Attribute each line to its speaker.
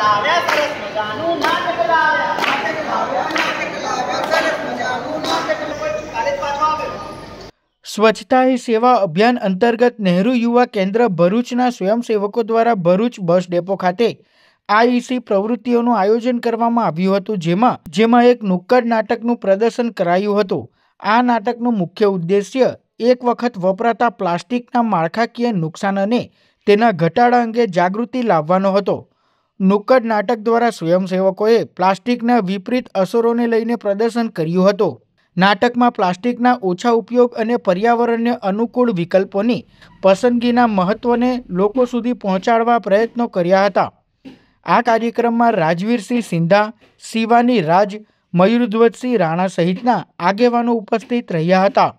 Speaker 1: લાવ્યા
Speaker 2: સ્વચ્છતા હી સેવા અભિયાન અંતર્ગત નહેરુ યુવા કેન્દ્ર ભરૂચના સ્વયંસેવકો દ્વારા ભરૂચ બસ ડેપો ખાતે આઈસી પ્રવૃત્તિઓનું આયોજન કરવામાં આવ્યું હતું જેમાં જેમાં એક નુક્કડ નાટકનું પ્રદર્શન કરાયું હતું આ નાટકનું મુખ્ય ઉદ્દેશ્ય એક વખત વપરાતા પ્લાસ્ટિકના માળખાકીય નુકસાન અને તેના ઘટાડા અંગે જાગૃતિ લાવવાનો હતો નુક્કડ નાટક દ્વારા સ્વયંસેવકોએ પ્લાસ્ટિકના વિપરીત અસરોને લઈને પ્રદર્શન કર્યું હતું નાટકમાં પ્લાસ્ટિકના ઓછા ઉપયોગ અને પર્યાવરણને અનુકૂળ વિકલ્પોની પસંદગીના મહત્ત્વને લોકો સુધી પહોંચાડવા પ્રયત્નો કર્યા હતા આ કાર્યક્રમમાં રાજવીરસિંહ સિંધા શિવાની રાજ મયુરધ્વજસિંહ રાણા સહિતના આગેવાનો ઉપસ્થિત રહ્યા હતા